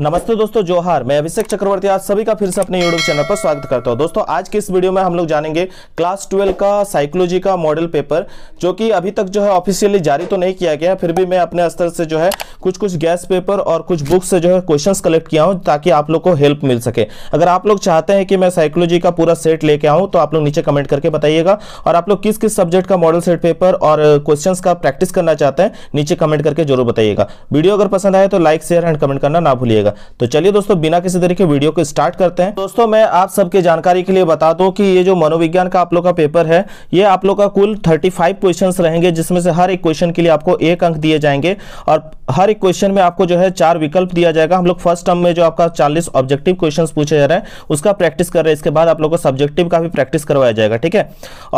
नमस्ते दोस्तों जोहार मैं अभिषेक चक्रवर्ती आज सभी का फिर से अपने यूट्यूब चैनल पर स्वागत करता हूं दोस्तों आज के इस वीडियो में हम लोग जानेंगे क्लास ट्वेल्व का साइकोलॉजी का मॉडल पेपर जो कि अभी तक जो है ऑफिशियली जारी तो नहीं किया गया है फिर भी मैं अपने स्तर से जो है कुछ कुछ गैस पेपर और कुछ बुक्स से जो है क्वेश्चन कलेक्ट किया हूँ ताकि आप लोग को हेल्प मिल सके अगर आप लोग चाहते हैं कि मैं साइकोलॉजी का पूरा सेट लेके आऊँ तो आप लोग नीचे कमेंट करके बताइएगा और आप लोग किस किस सब्जेक्ट का मॉडल सेट पेपर और क्वेश्चन का प्रैक्टिस करना चाहते हैं नीचे कमेंट करके जरूर बताइएगा वीडियो अगर पसंद आए तो लाइक शेयर एंड कमेंट करना ना भूलिए करिएगा तो चलिए दोस्तों बिना किसी तरीके वीडियो को स्टार्ट करते हैं दोस्तों मैं आप सबके जानकारी के लिए बता दूं कि ये जो मनोविज्ञान का आप लोग का पेपर है ये आप लोग का कुल थर्टी फाइव क्वेश्चन रहेंगे जिसमें से हर एक क्वेश्चन के लिए आपको एक अंक दिए जाएंगे और हर एक क्वेश्चन में आपको जो है चार विकल्प दिया जाएगा हम लोग फर्स्ट टर्म में जो आपका चालीस ऑब्जेक्टिव क्वेश्चन पूछे जा रहे हैं उसका प्रैक्टिस कर रहे हैं इसके बाद आप लोग को सब्जेक्टिव का भी प्रैक्टिस करवाया जाएगा ठीक है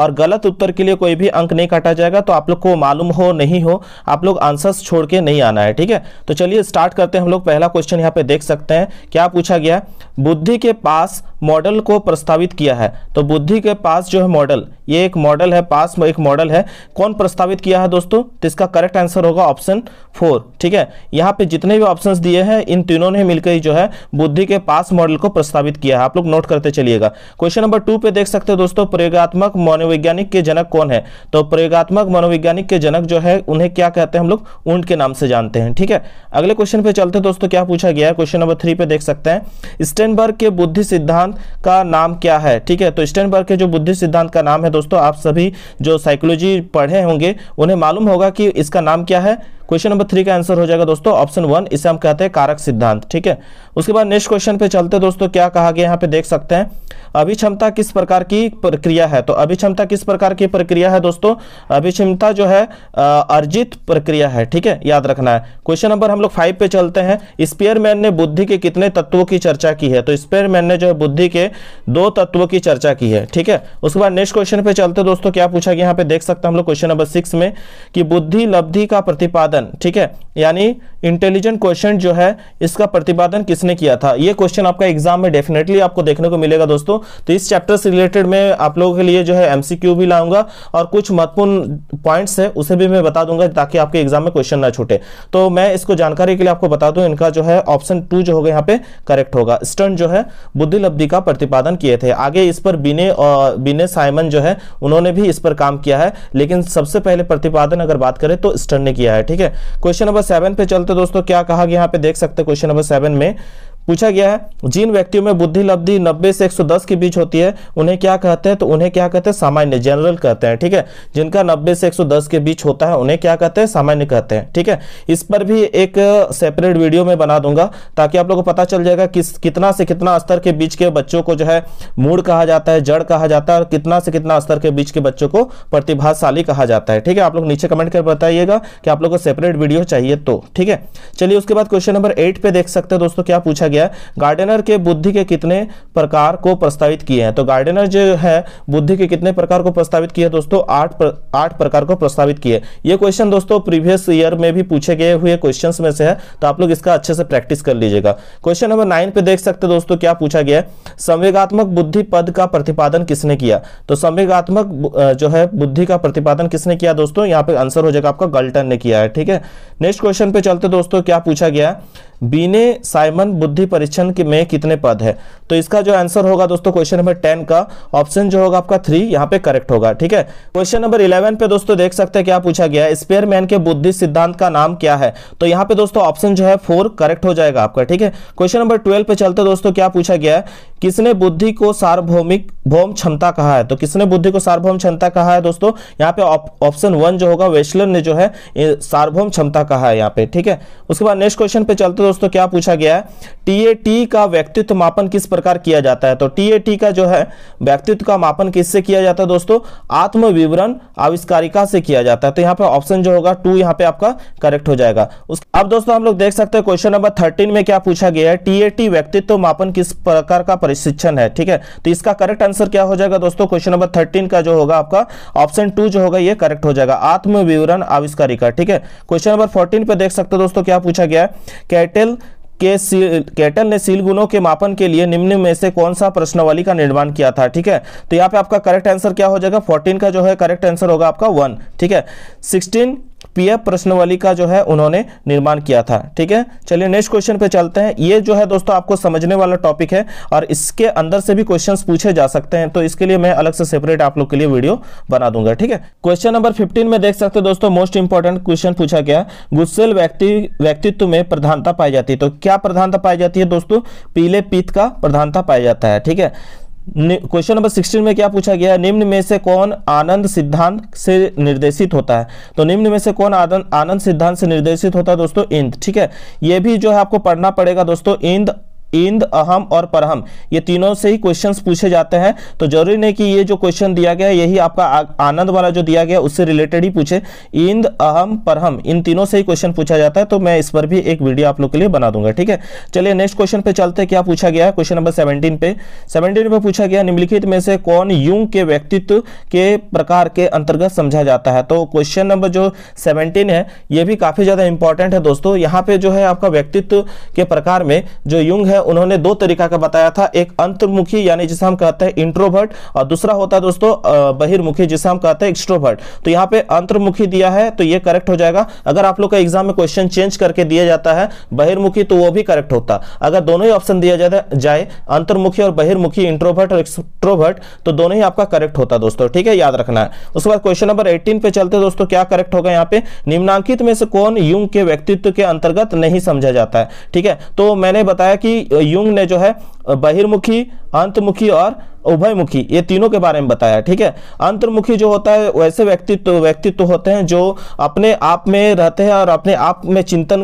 और गलत उत्तर के लिए कोई भी अंक नहीं काटा जाएगा तो आप लोग को मालूम हो नहीं हो आप लोग आंसर्स छोड़ के नहीं आना है ठीक है तो चलिए स्टार्ट करते हैं हम लोग पहला क्वेश्चन यहाँ पे देख सकते हैं क्या पूछा गया बुद्धि के पास मॉडल को प्रस्तावित किया है तो बुद्धि के पास जो है मॉडल ये एक मॉडल है पास में एक मॉडल है कौन प्रस्तावित किया है दोस्तों तो इसका करेक्ट आंसर होगा ऑप्शन फोर ठीक है यहाँ पे जितने भी ऑप्शंस दिए हैं इन तीनों ने मिलकर ही जो है बुद्धि के पास मॉडल को प्रस्तावित किया है आप लोग नोट करते चलिएगा क्वेश्चन नंबर टू पे देख सकते हो दोस्तों प्रयोगात्मक मनोवैज्ञानिक के जनक कौन है तो प्रयोगात्मक मनोवैज्ञानिक के जनक जो है उन्हें क्या कहते हैं हम लोग ऊंट के नाम से जानते हैं ठीक है अगले क्वेश्चन पे चलते दोस्तों क्या पूछा गया है क्वेश्चन नंबर थ्री पे देख सकते हैं स्टेनबर्ग के बुद्धि सिद्धांत का नाम क्या है ठीक है तो स्टेनबर्ग के जो बुद्धि सिद्धांत का नाम है दोस्तों आप सभी जो साइकोलॉजी पढ़े होंगे उन्हें मालूम होगा कि इसका नाम क्या है क्वेश्चन नंबर थ्री का आंसर हो जाएगा दोस्तों ऑप्शन वन इसे हम कहते हैं कारक सिद्धांत ठीक है उसके बाद नेक्स्ट क्वेश्चन पे चलते दोस्तों क्या कहा गया यहाँ पे देख सकते हैं अभिक्षमता किस प्रकार की प्रक्रिया है तो अभिक्षमता किस प्रकार की प्रक्रिया है दोस्तों अभिक्षमता जो है अर्जित प्रक्रिया है ठीक है याद रखना है क्वेश्चन नंबर हम लोग फाइव पे चलते हैं स्पेयरमैन ने बुद्धि के कितने तत्वों की चर्चा की है तो स्पेयरमैन ने जो है बुद्धि के दो तत्वों की चर्चा की है ठीक है उसके बाद नेक्स्ट क्वेश्चन पे चलते दोस्तों क्या पूछा गया यहाँ पे देख सकते हैं हम लोग क्वेश्चन नंबर सिक्स में कि बुद्धि लब्धि का प्रतिपादन ठीक है यानी इंटेलिजेंट क्वेश्चन जो है इसका प्रतिपादन किसने किसने किया था ये क्वेश्चन आपका एग्जाम में डेफिनेटली आपको देखने को मिलेगा दोस्तों तो इस चैप्टर से रिलेटेड मैं आप लोगों के लिए जो है एमसीक्यू भी लाऊंगा और कुछ महत्वपूर्ण पॉइंट्स है उसे भी मैं बता दूंगा ताकि आपके एग्जाम में क्वेश्चन ना छूटे तो मैं इसको जानकारी के लिए आपको बता दूं इनका जो है ऑप्शन टू जो होगा यहाँ पे करेक्ट होगा स्टर्न जो है बुद्धि लब्धि का प्रतिपादन किए थे आगे इस पर बीने बीने साइमन जो है उन्होंने भी इस पर काम किया है लेकिन सबसे पहले प्रतिपादन अगर बात करें तो स्टर्न ने किया है ठीक है क्वेश्चन नंबर सेवन पे चलते दोस्तों क्या कहा गया यहाँ पे देख सकते क्वेश्चन नंबर सेवन में पूछा गया है जिन व्यक्तियों में बुद्धि लब्धि 90 से 110 के बीच होती है उन्हें क्या कहते हैं तो उन्हें क्या कहते हैं सामान्य जनरल कहते हैं ठीक है जिनका 90 से 110 के बीच होता है उन्हें क्या कहते हैं सामान्य कहते हैं ठीक है इस पर भी एक सेपरेट वीडियो में बना दूंगा ताकि आप लोगों को पता चल जाएगा किस कितना से कितना स्तर के बीच के बच्चों को जो है मूड कहा जाता है जड़ कहा जाता है और कितना से कितना स्तर के बीच के बच्चों को प्रतिभाशाली कहा जाता है ठीक है आप लोग नीचे कमेंट कर बताइएगा कि आप लोग को सेपरेट वीडियो चाहिए तो ठीक है चलिए उसके बाद क्वेश्चन नंबर एट पे देख सकते हैं दोस्तों क्या पूछा गया गया गार्डनर के बुद्धि के कितने प्रकार को प्रस्तावित किए हैं तो गार्डनर जो है बुद्धि के कितने प्रकार को प्रस्तावित किए दोस्तों आठ प्र, आठ प्रकार को प्रस्तावित किए ये क्वेश्चन दोस्तों प्रीवियस ईयर में भी पूछे गए हुए क्वेश्चन में से है तो आप लोग इसका अच्छे से प्रैक्टिस कर लीजिएगा क्वेश्चन नंबर नाइन पे देख सकते दोस्तों क्या पूछा गया संवेगात्मक बुद्धि पद का प्रतिपादन किसने किया तो संवेगात्मक जो है बुद्धि का प्रतिपादन किसने किया दोस्तों यहाँ पे आंसर हो जाएगा आपका गल्टन ने किया है ठीक है नेक्स्ट क्वेश्चन पे चलते दोस्तों क्या पूछा गया बीने साइमन बुद्धि सभी परीक्षण में कितने पद है तो इसका जो आंसर होगा दोस्तों क्वेश्चन नंबर टेन का ऑप्शन जो होगा आपका थ्री यहाँ पे करेक्ट होगा ठीक है क्वेश्चन नंबर इलेवन पे दोस्तों देख सकते हैं क्या पूछा गया स्पेयर मैन के बुद्धि सिद्धांत का नाम क्या है तो यहाँ पे दोस्तों ऑप्शन जो है फोर करेक्ट हो जाएगा आपका ठीक है क्वेश्चन नंबर ट्वेल्व पे चलते दोस्तों क्या पूछा गया है किसने बुद्धि को सार्वभौमिक भौम क्षमता कहा है तो किसने बुद्धि को सार्वभौम क्षमता कहा है दोस्तों यहाँ पे ऑप्शन वन जो होगा वेस्लर ने जो है सार्वभौम क्षमता कहा है यहाँ पे ठीक है उसके बाद नेक्स्ट क्वेश्चन पे चलते दोस्तों क्या पूछा गया है टीएटी का व्यक्तित्व मापन किस प्रकार किया जाता है तो टीएटी का जो है व्यक्तित्व का मापन किससे किया जाता है दोस्तों आत्म विवरण आविष्कारिका से किया जाता है तो यहाँ पे ऑप्शन जो होगा टू यहाँ पे आपका करेक्ट हो जाएगा अब दोस्तों हम लोग देख सकते हैं क्वेश्चन नंबर थर्टीन में क्या पूछा गया है टीएटी व्यक्तित्व मापन किस प्रकार का प्रशिक्षण है ठीक है तो इसका करेक्ट आंसर क्या हो जाएगा दोस्तों क्वेश्चन नंबर थर्टीन का जो होगा आपका ऑप्शन टू जो होगा ये करेक्ट हो जाएगा आत्म विवरण आविष्कारिका ठीक है क्वेश्चन नंबर फोर्टीन पे देख सकते हो दोस्तों क्या पूछा गया है कैटल के कैटल ने सील गुणों के मापन के लिए निम्न में से कौन सा प्रश्नवाली का निर्माण किया था ठीक है तो यहाँ पे आपका करेक्ट आंसर क्या हो जाएगा 14 का जो है करेक्ट आंसर होगा आपका वन ठीक है 16 पीएफ प्रश्नवाली का जो है उन्होंने निर्माण किया था ठीक है चलिए नेक्स्ट क्वेश्चन पे चलते हैं ये जो है दोस्तों आपको समझने वाला टॉपिक है और इसके अंदर से भी क्वेश्चन पूछे जा सकते हैं तो इसके लिए मैं अलग से सेपरेट आप लोग के लिए वीडियो बना दूंगा ठीक है क्वेश्चन नंबर फिफ्टीन में देख सकते दोस्तों मोस्ट इंपॉर्टेंट क्वेश्चन पूछा गया गुस्सेल व्यक्ति व्यक्तित्व में प्रधानता पाई जाती है तो क्या प्रधानता पाई जाती है दोस्तों पीले पीत का प्रधानता पाया जाता है ठीक है क्वेश्चन नंबर सिक्सटीन में क्या पूछा गया निम्न में से कौन आनंद सिद्धांत से निर्देशित होता है तो निम्न में से कौन आनंद आनंद सिद्धांत से निर्देशित होता है दोस्तों इंद ठीक है ये भी जो है आपको पढ़ना पड़ेगा दोस्तों इंद इंद अहम और परहम ये तीनों से ही क्वेश्चंस पूछे जाते हैं तो जरूरी नहीं कि ये जो क्वेश्चन दिया गया यही आपका आनंद वाला जो दिया गया उससे रिलेटेड ही पूछे इंद अहम परहम इन तीनों से ही क्वेश्चन पूछा जाता है तो मैं इस पर भी एक वीडियो आप लोग के लिए बना दूंगा ठीक है चलिए नेक्स्ट क्वेश्चन पे चलते क्या पूछा गया क्वेश्चन नंबर सेवनटीन पे सेवनटीन पे पूछा गया निम्नलिखित में से कौन यूं के व्यक्तित्व के प्रकार के अंतर्गत समझा जाता है तो क्वेश्चन नंबर जो सेवनटीन है यह भी काफी ज्यादा इंपॉर्टेंट है दोस्तों यहाँ पे जो है आपका व्यक्तित्व के प्रकार में जो युग है हैं उन्होंने दो तरीका का बताया था एक अंतर्मुखी यानी जिसे हम कहते हैं इंट्रोवर्ट और दूसरा होता है दोस्तों बहिर्मुखी जिसे हम कहते हैं एक्सट्रोवर्ट तो यहाँ पे अंतर्मुखी दिया है तो ये करेक्ट हो जाएगा अगर आप लोग का एग्जाम में क्वेश्चन चेंज करके दिया जाता है बहिर्मुखी तो वो भी करेक्ट होता अगर दोनों ही ऑप्शन दिया जाए जाए अंतर्मुखी और बहिर्मुखी इंट्रोवर्ट और एक्सट्रोवर्ट तो दोनों ही आपका करेक्ट होता दोस्तों ठीक है याद रखना है उसके बाद क्वेश्चन नंबर एटीन पे चलते दोस्तों क्या करेक्ट होगा यहाँ पे निम्नांकित में से कौन युंग के व्यक्तित्व के अंतर्गत नहीं समझा जाता है ठीक है तो मैंने बताया कि युंग ने जो है बहिर्मुखी अंतमुखी और उभयमुखी ये तीनों के बारे में बताया ठीक है अंतर्मुखी जो होता है वैसे व्यक्तित्व व्यक्तित्व होते हैं जो अपने आप में रहते हैं और अपने आप में चिंतन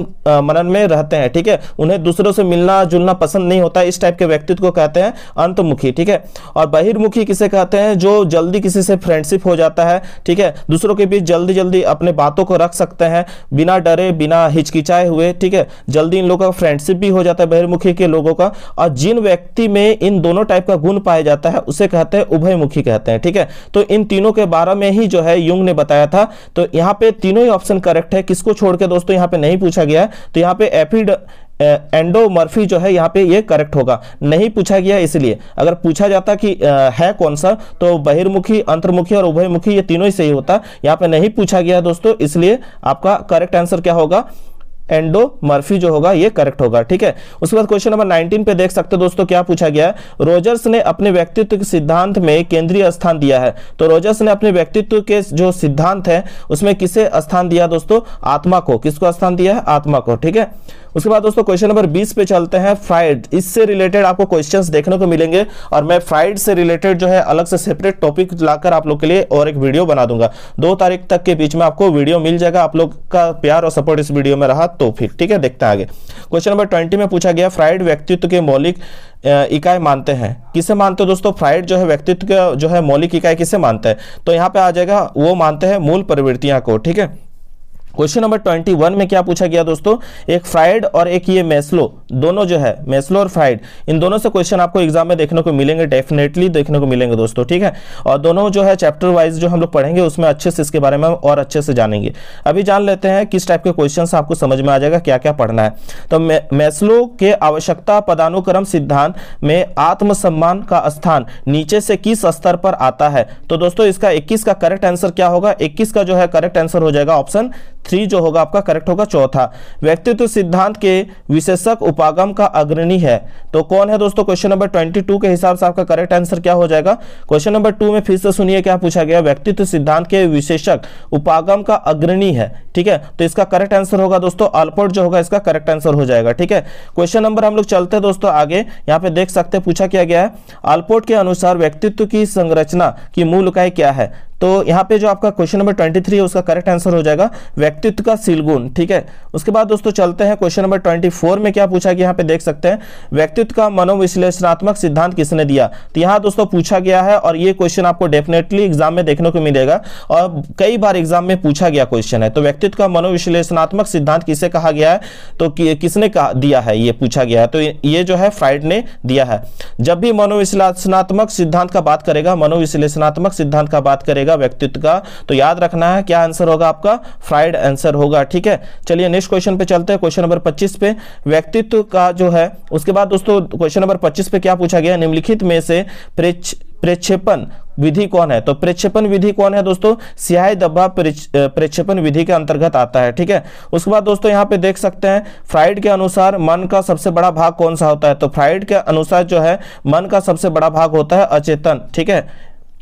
मनन में रहते हैं ठीक है उन्हें दूसरों से मिलना जुलना पसंद नहीं होता इस टाइप के व्यक्तित्व को कहते हैं अंतमुखी ठीक है और बहिर्मुखी किसे कहते हैं जो जल्दी किसी से फ्रेंडशिप हो जाता है ठीक है दूसरों के बीच जल्दी जल्दी अपने बातों को रख सकते हैं बिना डरे बिना हिचकिचाए हुए ठीक है जल्दी इन लोगों का फ्रेंडशिप भी हो जाता है बहिर्मुखी के लोगों का और जिन व्यक्ति में इन दोनों टाइप का गुण पाया जाता है है उसे कहते हैं उभयमुखी कहते हैं ठीक है तो इन तीनों के बारे में ही जो है युंग ने बताया था तो यहाँ पे तीनों ही ऑप्शन करेक्ट है किसको छोड़ के दोस्तों यहाँ पे नहीं पूछा गया तो यहाँ पे एफिड एंडोमर्फी जो है यहाँ पे ये करेक्ट होगा नहीं पूछा गया इसलिए अगर पूछा जाता कि है कौन सा तो बहिर्मुखी अंतर्मुखी और उभयमुखी ये तीनों ही सही होता यहाँ पे नहीं पूछा गया दोस्तों इसलिए आपका करेक्ट आंसर क्या होगा एंडोमर्फी जो होगा ये करेक्ट होगा ठीक है उसके बाद क्वेश्चन नंबर 19 पे देख सकते हो दोस्तों क्या पूछा गया है रोजर्स ने अपने व्यक्तित्व के सिद्धांत में केंद्रीय स्थान दिया है तो रोजर्स ने अपने व्यक्तित्व के जो सिद्धांत है उसमें किसे स्थान दिया दोस्तों आत्मा को किसको स्थान दिया है आत्मा को ठीक है उसके बाद दोस्तों क्वेश्चन नंबर 20 पे चलते हैं फ्राइड इससे रिलेटेड आपको क्वेश्चंस देखने को मिलेंगे और मैं फ्राइड से रिलेटेड जो है अलग से सेपरेट टॉपिक लाकर आप लोग के लिए और एक वीडियो बना दूंगा दो तारीख तक के बीच में आपको वीडियो मिल जाएगा आप लोग का प्यार और सपोर्ट इस वीडियो में रहा तो तोफिक ठीक है देखते हैं आगे क्वेश्चन नंबर ट्वेंटी में पूछा गया फ्राइड व्यक्तित्व के मौलिक इकाई मानते हैं किसे मानते हैं दोस्तों फ्राइड जो है व्यक्तित्व जो है मौलिक इकाई किसे मानते हैं तो यहाँ पे आ जाएगा वो मानते हैं मूल प्रवृत्तियां को ठीक है क्वेश्चन नंबर ट्वेंटी वन में क्या पूछा गया दोस्तों एक फ्राइड और एक ये मेस्लो दोनों जो है मैस्लो और फ्राइड इन दोनों से क्वेश्चन आपको एग्जाम में देखने को मिलेंगे डेफिनेटली देखने को मिलेंगे दोस्तों ठीक है और दोनों जो है चैप्टर वाइज जो हम लोग पढ़ेंगे उसमें अच्छे से इसके बारे में और अच्छे से जानेंगे अभी जान लेते हैं किस टाइप के क्वेश्चन आपको समझ में आ जाएगा क्या क्या पढ़ना है तो मैस्लो के आवश्यकता पदानुक्रम सिद्धांत में आत्मसम्मान का स्थान नीचे से किस स्तर पर आता है तो दोस्तों इसका इक्कीस का करेक्ट आंसर क्या होगा इक्कीस का जो है करेक्ट आंसर हो जाएगा ऑप्शन थ्री जो होगा आपका करेक्ट होगा चौथा व्यक्तित्व सिद्धांत के विशेषक उपागम का अग्रणी है तो कौन है दोस्तों क्वेश्चन नंबर ट्वेंटी टू के हिसाब से आपका करेक्ट आंसर क्या हो जाएगा क्वेश्चन नंबर टू में फिर से सुनिए क्या पूछा गया व्यक्तित्व सिद्धांत के विशेषक उपागम का अग्रणी है ठीक है तो इसका करेक्ट आंसर होगा दोस्तों अल्पोर्ट जो होगा इसका करेक्ट आंसर हो जाएगा ठीक है क्वेश्चन नंबर हम लोग चलते हैं दोस्तों आगे यहाँ पे देख सकते पूछा क्या गया है अल्पोर्ट के अनुसार व्यक्तित्व की संरचना की मूल उकाई क्या है तो यहाँ पे जो आपका क्वेश्चन नंबर ट्वेंटी थ्री है उसका करेक्ट आंसर हो जाएगा व्यक्तित्व का सिलगुण ठीक है उसके बाद दोस्तों चलते हैं क्वेश्चन नंबर ट्वेंटी फोर में क्या पूछा गया यहाँ पे देख सकते हैं व्यक्तित्व का मनोविश्लेषणात्मक सिद्धांत किसने दिया तो यहाँ दोस्तों पूछा गया है और ये क्वेश्चन आपको डेफिनेटली एग्जाम में देखने को मिलेगा और कई बार एग्जाम में पूछा गया क्वेश्चन है तो व्यक्तित्व का मनोविश्लेषणात्मक सिद्धांत किसे कहा गया है तो किसने कहा दिया है ये पूछा गया है तो ये जो है फ्राइड ने दिया है जब भी मनोविश्लेषणात्मक सिद्धांत का बात करेगा मनोविश्लेषणात्मक सिद्धांत का बात करेगा रहेगा व्यक्तित्व का तो याद रखना है क्या आंसर होगा आपका फ्राइड आंसर होगा ठीक है चलिए नेक्स्ट क्वेश्चन पे चलते हैं क्वेश्चन नंबर पच्चीस पे व्यक्तित्व का जो है उसके बाद दोस्तों क्वेश्चन नंबर पच्चीस पे क्या पूछा गया निम्नलिखित में से प्रक्षेपण विधि कौन है तो प्रक्षेपण विधि कौन है दोस्तों सियाई दबा प्रक्षेपण विधि के अंतर्गत आता है ठीक है उसके बाद दोस्तों यहां पे देख सकते हैं फ्राइड के अनुसार मन का सबसे बड़ा भाग कौन सा होता है तो फ्राइड के अनुसार जो है मन का सबसे बड़ा भाग होता है अचेतन ठीक है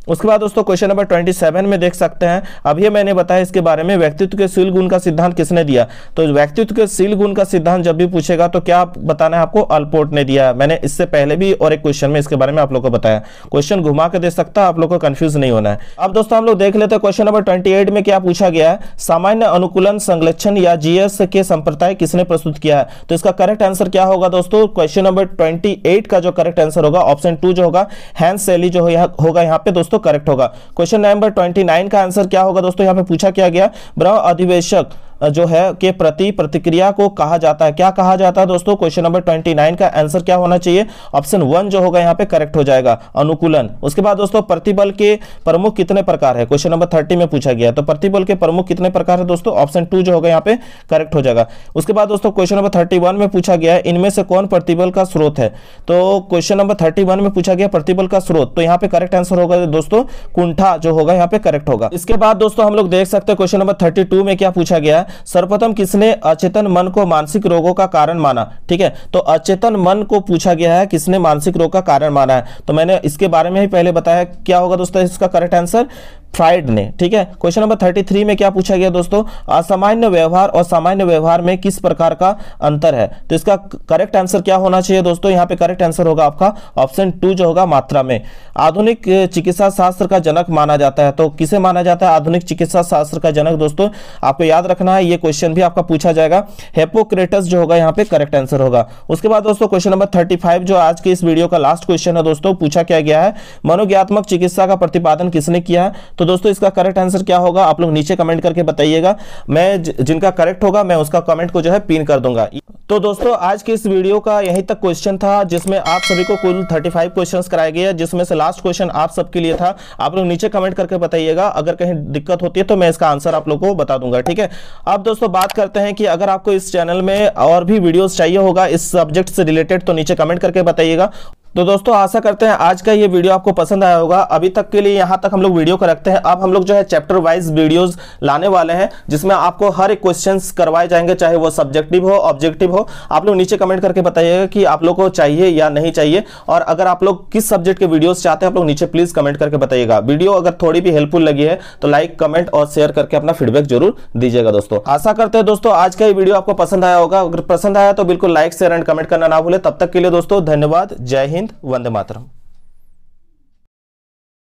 उसके बाद दोस्तों क्वेश्चन नंबर ट्वेंटी सेवन में देख सकते हैं अभी मैंने बताया इसके बारे में व्यक्तित्व के शील गुण का सिद्धांत किसने दिया तो व्यक्तित्व के शील गुण का सिद्धांत जब भी पूछेगा तो क्या बताना है आपको अल्पोर्ट ने दिया मैंने इससे पहले भी और एक क्वेश्चन में इसके बारे में आप लोग को बताया क्वेश्चन घुमा के दे सकता है आप लोग को कन्फ्यूज नहीं होना है अब दोस्तों हम लोग देख लेते हैं क्वेश्चन नंबर ट्वेंटी में क्या पूछा गया है सामान्य अनुकूलन संरक्षण या जीएस के संप्रदाय किसने प्रस्तुत किया है तो इसका करेक्ट आंसर क्या होगा दोस्तों क्वेश्चन नंबर ट्वेंटी का जो करेक्ट आंसर होगा ऑप्शन टू जो होगा हैंड शैली जो होगा यहाँ पे दोस्तों दोस्तों करेक्ट होगा क्वेश्चन नंबर ट्वेंटी का आंसर क्या होगा दोस्तों यहाँ पे पूछा क्या गया ब्रह अधिवेशक जो है के प्रति प्रतिक्रिया को कहा जाता है क्या कहा जाता है दोस्तों क्वेश्चन नंबर ट्वेंटी नाइन का आंसर क्या होना चाहिए ऑप्शन वन जो होगा यहाँ पे करेक्ट हो जाएगा अनुकूलन उसके बाद दोस्तों प्रतिबल के प्रमुख कितने प्रकार है क्वेश्चन नंबर थर्टी में पूछा गया तो प्रतिबल के प्रमुख कितने प्रकार है दोस्तों ऑप्शन टू जो होगा यहाँ पे करेक्ट हो जाएगा उसके बाद दोस्तों क्वेश्चन नंबर थर्टी वन में पूछा गया है इनमें से कौन प्रतिबल का स्रोत है तो क्वेश्चन नंबर थर्टी वन में पूछा गया प्रतिबल का स्रोत तो यहाँ पे करेक्ट आंसर होगा दोस्तों कुंठा जो होगा यहाँ पे करेक्ट होगा इसके बाद दोस्तों हम लोग देख सकते हैं क्वेश्चन नंबर थर्टी में क्या पूछा गया सर्वप्रथम किसने अचेतन मन को मानसिक रोगों का कारण माना ठीक है तो अचेतन मन को पूछा गया है किसने मानसिक रोग का कारण माना है तो मैंने इसके बारे में ही पहले बताया क्या होगा दोस्तों इसका करेक्ट आंसर फ्राइड ने ठीक है क्वेश्चन नंबर थर्टी थ्री में क्या पूछा गया दोस्तों असामान्य व्यवहार और सामान्य व्यवहार में किस प्रकार का अंतर है तो इसका करेक्ट आंसर क्या होना चाहिए दोस्तों यहाँ पे करेक्ट आंसर होगा आपका ऑप्शन टू जो होगा मात्रा में आधुनिक चिकित्सा शास्त्र का जनक माना जाता है तो किसे माना जाता है आधुनिक चिकित्सा शास्त्र का जनक दोस्तों आपको याद रखना है ये क्वेश्चन भी आपका पूछा जाएगा हेपोक्रेटस जो होगा यहाँ पे करेक्ट आंसर होगा उसके बाद दोस्तों क्वेश्चन नंबर थर्टी फाइव जो आज के इस वीडियो का लास्ट क्वेश्चन है दोस्तों पूछा क्या गया है मनोज्ञात्मक चिकित्सा का प्रतिपादन किसने किया है तो दोस्तों इसका करेक्ट आंसर क्या होगा आप लोग नीचे कमेंट करके बताइएगा मैं जिनका करेक्ट होगा मैं उसका कमेंट को जो है पिन कर दूंगा तो दोस्तों आज की इस वीडियो का यहीं तक क्वेश्चन था जिसमें आप सभी को कुल 35 क्वेश्चन कराए गए जिसमें से लास्ट क्वेश्चन आप सबके लिए था आप लोग नीचे कमेंट करके बताइएगा अगर कहीं दिक्कत होती है तो मैं इसका आंसर आप लोग को बता दूंगा ठीक है अब दोस्तों बात करते हैं कि अगर आपको इस चैनल में और भी वीडियोज चाहिए होगा इस सब्जेक्ट से रिलेटेड तो नीचे कमेंट करके बताइएगा तो दोस्तों आशा करते हैं आज का ये वीडियो आपको पसंद आया होगा अभी तक के लिए यहाँ तक हम लोग वीडियो को रखते हैं अब हम लोग जो है चैप्टर वाइज वीडियोस लाने वाले हैं जिसमें आपको हर एक क्वेश्चंस करवाए जाएंगे चाहे वो सब्जेक्टिव हो ऑब्जेक्टिव हो आप लोग नीचे कमेंट करके बताइएगा कि आप लोग को चाहिए या नहीं चाहिए और अगर आप लोग किस सब्जेक्ट के वीडियोज चाहते हैं आप लोग नीचे प्लीज़ कमेंट करके बताइएगा वीडियो अगर थोड़ी भी हेल्पफुल लगी है तो लाइक कमेंट और शेयर करके अपना फीडबैक जरूर दीजिएगा दोस्तों आशा करते हैं दोस्तों आज का ये वीडियो आपको पसंद आया होगा अगर पसंद आया तो बिल्कुल लाइक शेयर एंड कमेंट करना ना भूले तब तक के लिए दोस्तों धन्यवाद जय हिंद हिंद वंदे मातरम